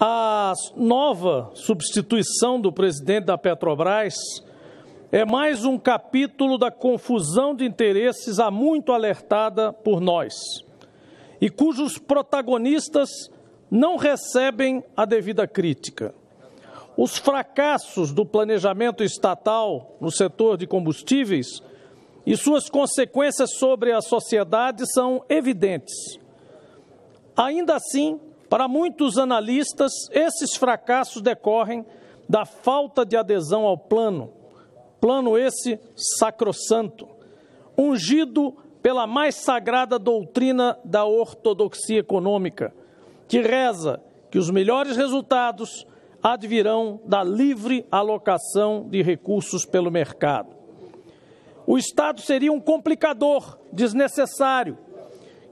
A nova substituição do presidente da Petrobras é mais um capítulo da confusão de interesses há muito alertada por nós e cujos protagonistas não recebem a devida crítica. Os fracassos do planejamento estatal no setor de combustíveis e suas consequências sobre a sociedade são evidentes. Ainda assim, para muitos analistas, esses fracassos decorrem da falta de adesão ao plano, plano esse sacrossanto, ungido pela mais sagrada doutrina da ortodoxia econômica, que reza que os melhores resultados advirão da livre alocação de recursos pelo mercado. O Estado seria um complicador desnecessário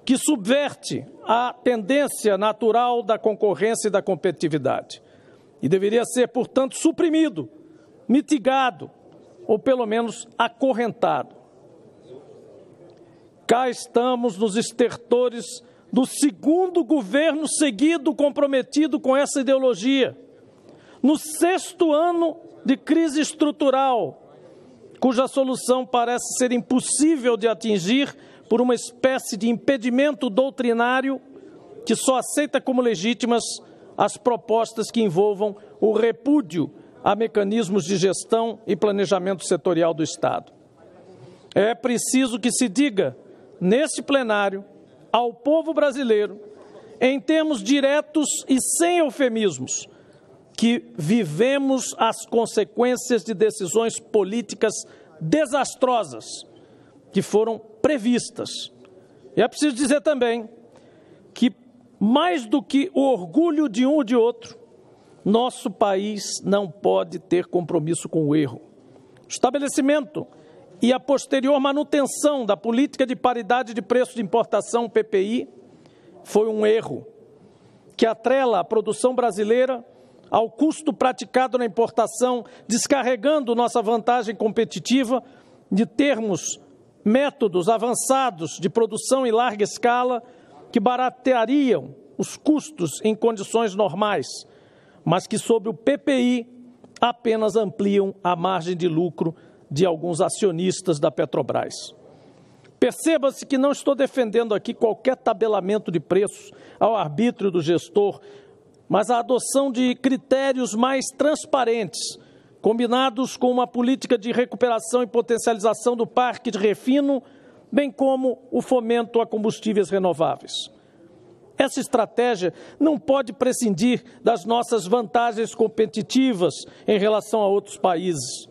que subverte a tendência natural da concorrência e da competitividade. E deveria ser, portanto, suprimido, mitigado ou pelo menos acorrentado. Cá estamos nos estertores do segundo governo seguido comprometido com essa ideologia, no sexto ano de crise estrutural, cuja solução parece ser impossível de atingir por uma espécie de impedimento doutrinário que só aceita como legítimas as propostas que envolvam o repúdio a mecanismos de gestão e planejamento setorial do Estado. É preciso que se diga, neste plenário, ao povo brasileiro, em termos diretos e sem eufemismos, que vivemos as consequências de decisões políticas desastrosas que foram previstas. E é preciso dizer também que, mais do que o orgulho de um ou de outro, nosso país não pode ter compromisso com o erro. O estabelecimento e a posterior manutenção da política de paridade de preço de importação, PPI, foi um erro que atrela a produção brasileira ao custo praticado na importação, descarregando nossa vantagem competitiva de termos métodos avançados de produção em larga escala que barateariam os custos em condições normais, mas que, sob o PPI, apenas ampliam a margem de lucro de alguns acionistas da Petrobras. Perceba-se que não estou defendendo aqui qualquer tabelamento de preços ao arbítrio do gestor, mas a adoção de critérios mais transparentes combinados com uma política de recuperação e potencialização do parque de refino, bem como o fomento a combustíveis renováveis. Essa estratégia não pode prescindir das nossas vantagens competitivas em relação a outros países.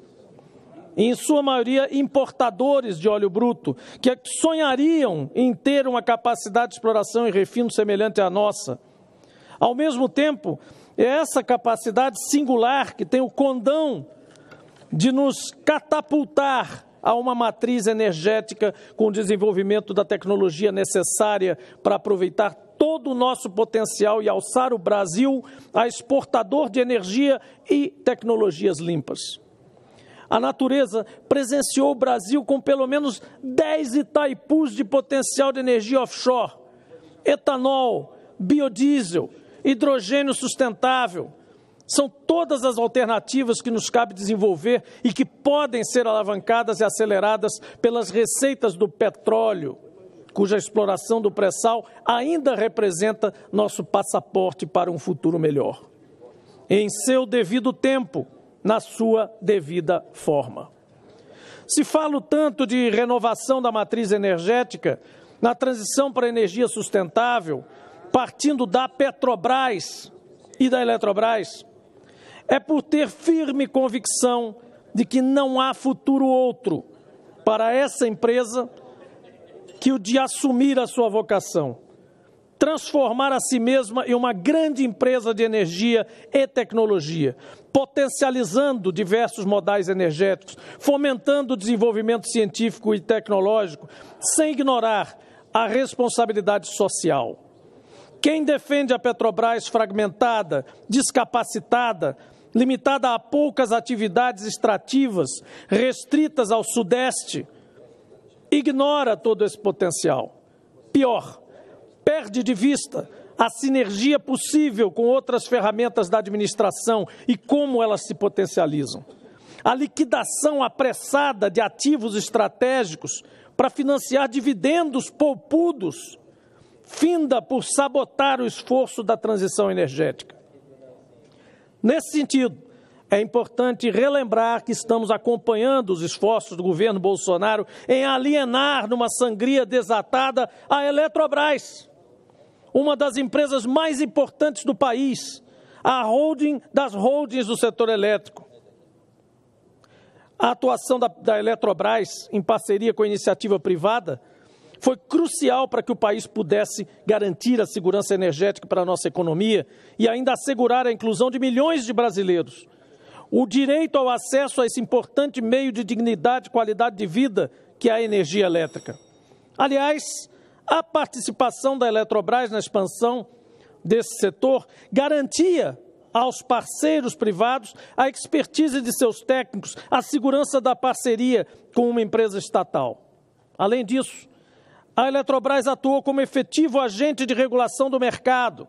Em sua maioria, importadores de óleo bruto, que sonhariam em ter uma capacidade de exploração e refino semelhante à nossa. Ao mesmo tempo, é essa capacidade singular que tem o condão de nos catapultar a uma matriz energética com o desenvolvimento da tecnologia necessária para aproveitar todo o nosso potencial e alçar o Brasil a exportador de energia e tecnologias limpas. A natureza presenciou o Brasil com pelo menos 10 Itaipus de potencial de energia offshore, etanol, biodiesel, hidrogênio sustentável. São todas as alternativas que nos cabe desenvolver e que podem ser alavancadas e aceleradas pelas receitas do petróleo, cuja exploração do pré-sal ainda representa nosso passaporte para um futuro melhor. Em seu devido tempo, na sua devida forma. Se falo tanto de renovação da matriz energética, na transição para a energia sustentável, partindo da Petrobras e da Eletrobras, é por ter firme convicção de que não há futuro outro para essa empresa que o de assumir a sua vocação, transformar a si mesma em uma grande empresa de energia e tecnologia, potencializando diversos modais energéticos, fomentando o desenvolvimento científico e tecnológico, sem ignorar a responsabilidade social. Quem defende a Petrobras fragmentada, descapacitada, limitada a poucas atividades extrativas, restritas ao Sudeste, ignora todo esse potencial. Pior, perde de vista a sinergia possível com outras ferramentas da administração e como elas se potencializam. A liquidação apressada de ativos estratégicos para financiar dividendos poupudos finda por sabotar o esforço da transição energética. Nesse sentido, é importante relembrar que estamos acompanhando os esforços do governo Bolsonaro em alienar numa sangria desatada a Eletrobras, uma das empresas mais importantes do país, a holding das holdings do setor elétrico. A atuação da, da Eletrobras, em parceria com a iniciativa privada, foi crucial para que o país pudesse garantir a segurança energética para a nossa economia e ainda assegurar a inclusão de milhões de brasileiros. O direito ao acesso a esse importante meio de dignidade e qualidade de vida que é a energia elétrica. Aliás, a participação da Eletrobras na expansão desse setor garantia aos parceiros privados a expertise de seus técnicos, a segurança da parceria com uma empresa estatal. Além disso, a Eletrobras atuou como efetivo agente de regulação do mercado,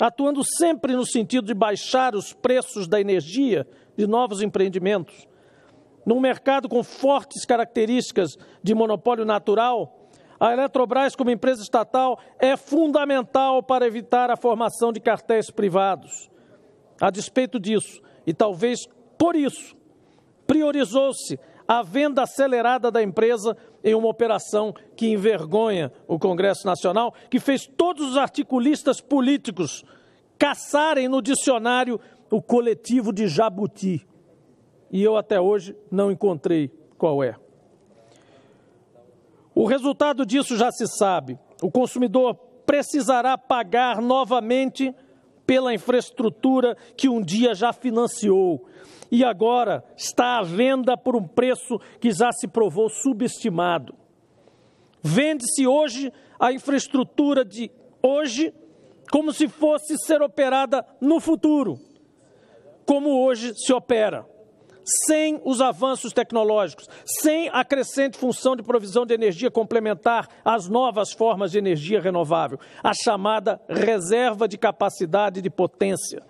atuando sempre no sentido de baixar os preços da energia de novos empreendimentos. Num mercado com fortes características de monopólio natural, a Eletrobras, como empresa estatal, é fundamental para evitar a formação de cartéis privados. A despeito disso, e talvez por isso, priorizou-se a venda acelerada da empresa em uma operação que envergonha o Congresso Nacional, que fez todos os articulistas políticos caçarem no dicionário o coletivo de jabuti. E eu até hoje não encontrei qual é. O resultado disso já se sabe. O consumidor precisará pagar novamente pela infraestrutura que um dia já financiou e agora está à venda por um preço que já se provou subestimado. Vende-se hoje a infraestrutura de hoje como se fosse ser operada no futuro, como hoje se opera sem os avanços tecnológicos, sem a crescente função de provisão de energia complementar às novas formas de energia renovável, a chamada reserva de capacidade de potência.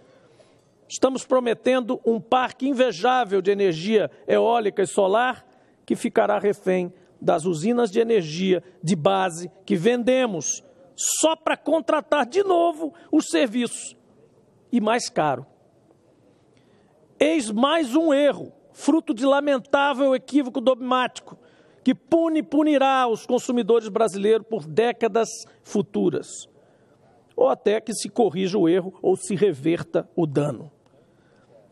Estamos prometendo um parque invejável de energia eólica e solar que ficará refém das usinas de energia de base que vendemos só para contratar de novo os serviços e mais caro. Eis mais um erro, fruto de lamentável equívoco dogmático, que pune e punirá os consumidores brasileiros por décadas futuras, ou até que se corrija o erro ou se reverta o dano.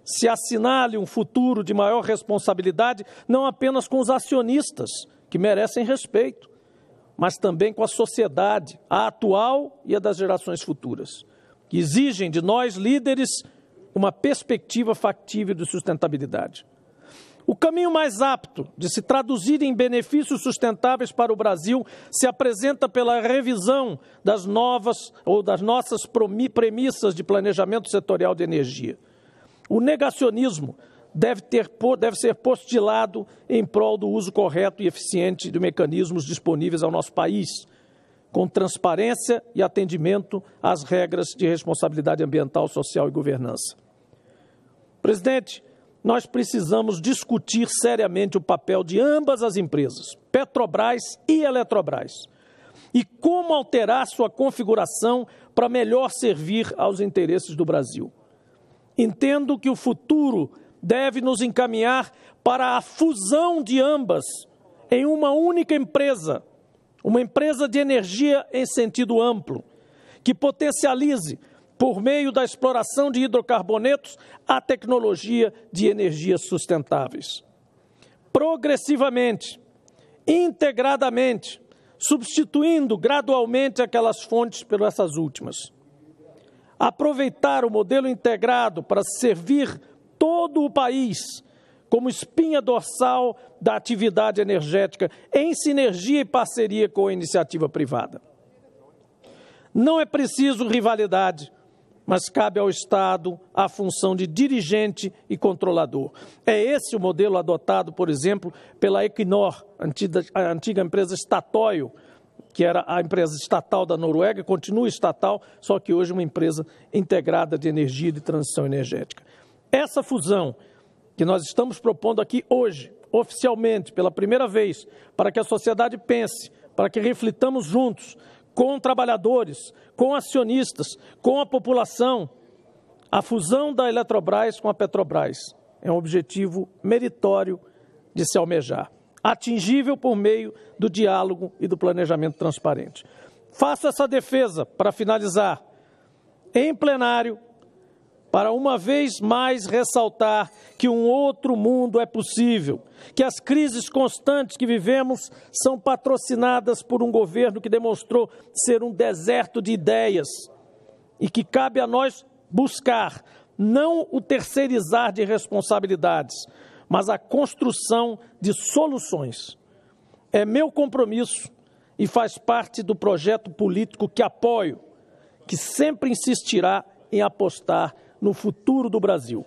Se assinale um futuro de maior responsabilidade, não apenas com os acionistas, que merecem respeito, mas também com a sociedade, a atual e a das gerações futuras, que exigem de nós, líderes, uma perspectiva factível de sustentabilidade. O caminho mais apto de se traduzir em benefícios sustentáveis para o Brasil se apresenta pela revisão das novas ou das nossas premissas de planejamento setorial de energia. O negacionismo deve, ter, deve ser lado em prol do uso correto e eficiente de mecanismos disponíveis ao nosso país, com transparência e atendimento às regras de responsabilidade ambiental, social e governança. Presidente, nós precisamos discutir seriamente o papel de ambas as empresas, Petrobras e Eletrobras, e como alterar sua configuração para melhor servir aos interesses do Brasil. Entendo que o futuro deve nos encaminhar para a fusão de ambas em uma única empresa, uma empresa de energia em sentido amplo, que potencialize por meio da exploração de hidrocarbonetos, à tecnologia de energias sustentáveis. Progressivamente, integradamente, substituindo gradualmente aquelas fontes por essas últimas. Aproveitar o modelo integrado para servir todo o país como espinha dorsal da atividade energética, em sinergia e parceria com a iniciativa privada. Não é preciso rivalidade mas cabe ao Estado a função de dirigente e controlador. É esse o modelo adotado, por exemplo, pela Equinor, a antiga empresa Statoil, que era a empresa estatal da Noruega, continua estatal, só que hoje é uma empresa integrada de energia e de transição energética. Essa fusão que nós estamos propondo aqui hoje, oficialmente, pela primeira vez, para que a sociedade pense, para que reflitamos juntos com trabalhadores, com acionistas, com a população. A fusão da Eletrobras com a Petrobras é um objetivo meritório de se almejar, atingível por meio do diálogo e do planejamento transparente. Faça essa defesa para finalizar em plenário para uma vez mais ressaltar que um outro mundo é possível, que as crises constantes que vivemos são patrocinadas por um governo que demonstrou ser um deserto de ideias e que cabe a nós buscar não o terceirizar de responsabilidades, mas a construção de soluções. É meu compromisso e faz parte do projeto político que apoio, que sempre insistirá em apostar no futuro do Brasil.